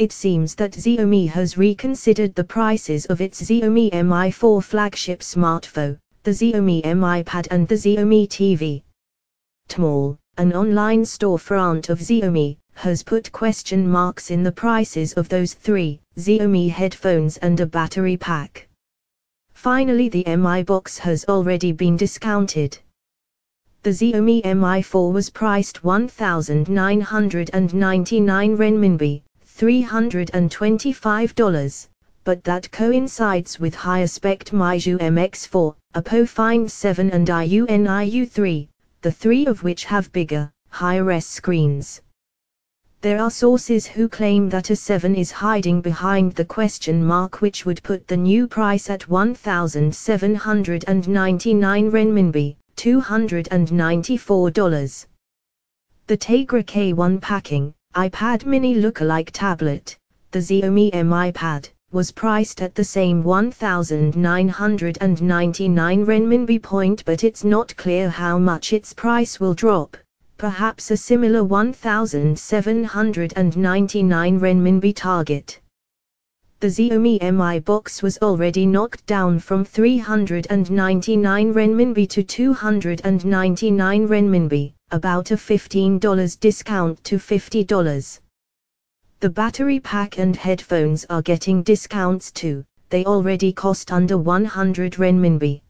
it seems that Xiaomi has reconsidered the prices of its Xiaomi Mi 4 flagship smartphone, the Xiaomi Mi Pad and the Xiaomi TV. Tmall, an online storefront of Xiaomi, has put question marks in the prices of those three Xiaomi headphones and a battery pack. Finally the Mi box has already been discounted. The Xiaomi Mi 4 was priced 1999 renminbi, $325, but that coincides with higher spec Maiju MX4, Oppo Find 7 and iu niu 3 the three of which have bigger, higher-res screens. There are sources who claim that A7 is hiding behind the question mark which would put the new price at 1,799 renminbi, $294. The Tegra K1 packing, iPad mini lookalike tablet, the Xiaomi Mi iPad, was priced at the same 1999 renminbi point but it's not clear how much its price will drop, perhaps a similar 1799 renminbi target the Xiaomi Mi box was already knocked down from 399 renminbi to 299 renminbi, about a $15 discount to $50. The battery pack and headphones are getting discounts too, they already cost under 100 renminbi.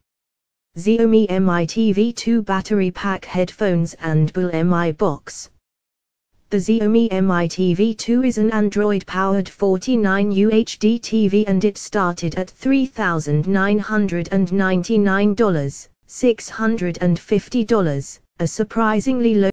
Xiaomi Mi TV 2 battery pack headphones and Bull Mi box, the Xiaomi Mi TV 2 is an Android-powered 49 UHD TV and it started at $3,999, $650, a surprisingly low